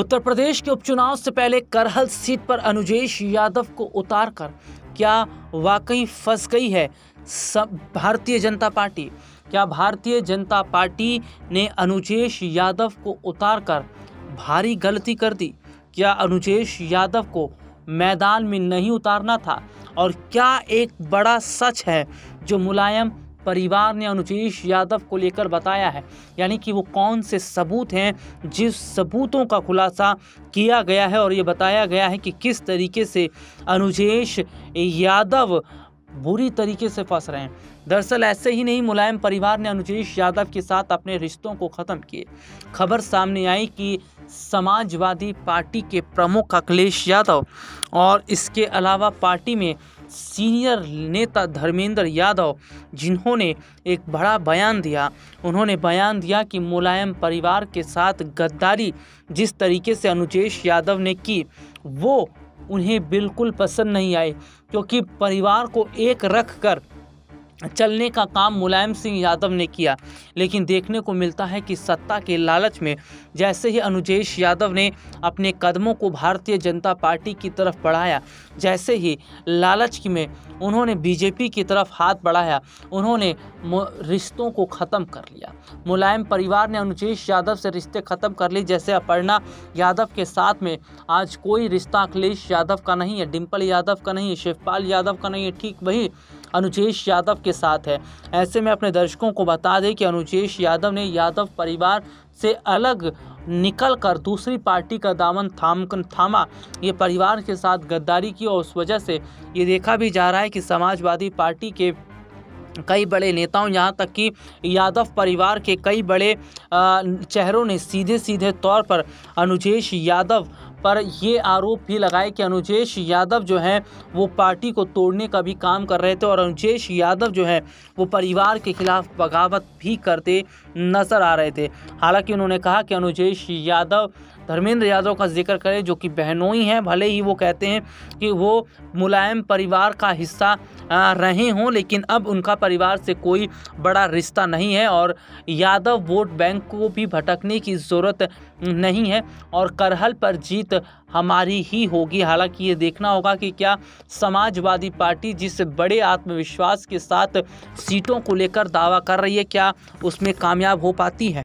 उत्तर प्रदेश के उपचुनाव से पहले करहल सीट पर अनुजेश यादव को उतार कर क्या वाकई फंस गई है भारतीय जनता पार्टी क्या भारतीय जनता पार्टी ने अनुजेश यादव को उतार कर भारी गलती कर दी क्या अनुजेश यादव को मैदान में नहीं उतारना था और क्या एक बड़ा सच है जो मुलायम परिवार ने अनुजेश यादव को लेकर बताया है यानी कि वो कौन से सबूत हैं जिस सबूतों का खुलासा किया गया है और ये बताया गया है कि किस तरीके से अनुजेश यादव बुरी तरीके से फंस रहे हैं दरअसल ऐसे ही नहीं मुलायम परिवार ने अनुजेश यादव के साथ अपने रिश्तों को ख़त्म किए खबर सामने आई कि समाजवादी पार्टी के प्रमुख अखिलेश यादव और इसके अलावा पार्टी में सीनियर नेता धर्मेंद्र यादव जिन्होंने एक बड़ा बयान दिया उन्होंने बयान दिया कि मुलायम परिवार के साथ गद्दारी जिस तरीके से अनुजेश यादव ने की वो उन्हें बिल्कुल पसंद नहीं आए क्योंकि परिवार को एक रख कर चलने का काम मुलायम सिंह यादव ने किया लेकिन देखने को मिलता है कि सत्ता के लालच में जैसे ही अनुजेश यादव ने अपने कदमों को भारतीय जनता पार्टी की तरफ बढ़ाया जैसे ही लालच में उन्होंने बीजेपी की तरफ हाथ बढ़ाया उन्होंने रिश्तों को ख़त्म कर लिया मुलायम परिवार ने अनुजेश यादव से रिश्ते ख़त्म कर लिए जैसे अपर्णा यादव के साथ में आज कोई रिश्ता अखिलेश यादव का नहीं है डिम्पल यादव का नहीं है शिवपाल यादव का नहीं है ठीक वही अनुजेश यादव के साथ है ऐसे में अपने दर्शकों को बता दें कि अनुजेश यादव ने यादव परिवार से अलग निकल कर दूसरी पार्टी का दामन थाम थामा ये परिवार के साथ गद्दारी की और उस वजह से ये देखा भी जा रहा है कि समाजवादी पार्टी के कई बड़े नेताओं यहाँ तक कि यादव परिवार के कई बड़े चेहरों ने सीधे सीधे तौर पर अनुजेश यादव पर ये आरोप भी लगाए कि अनुजेश यादव जो हैं वो पार्टी को तोड़ने का भी काम कर रहे थे और अनुजेश यादव जो हैं वो परिवार के खिलाफ बगावत भी करते नजर आ रहे थे हालांकि उन्होंने कहा कि अनुजेश यादव धर्मेंद्र यादव का जिक्र करें जो कि बहनोई हैं भले ही वो कहते हैं कि वो मुलायम परिवार का हिस्सा रहे हों लेकिन अब उनका परिवार से कोई बड़ा रिश्ता नहीं है और यादव वोट बैंक को भी भटकने की ज़रूरत नहीं है और करहल पर जीत हमारी ही होगी हालांकि ये देखना होगा कि क्या समाजवादी पार्टी जिस बड़े आत्मविश्वास के साथ सीटों को लेकर दावा कर रही है क्या उसमें कामयाब हो पाती है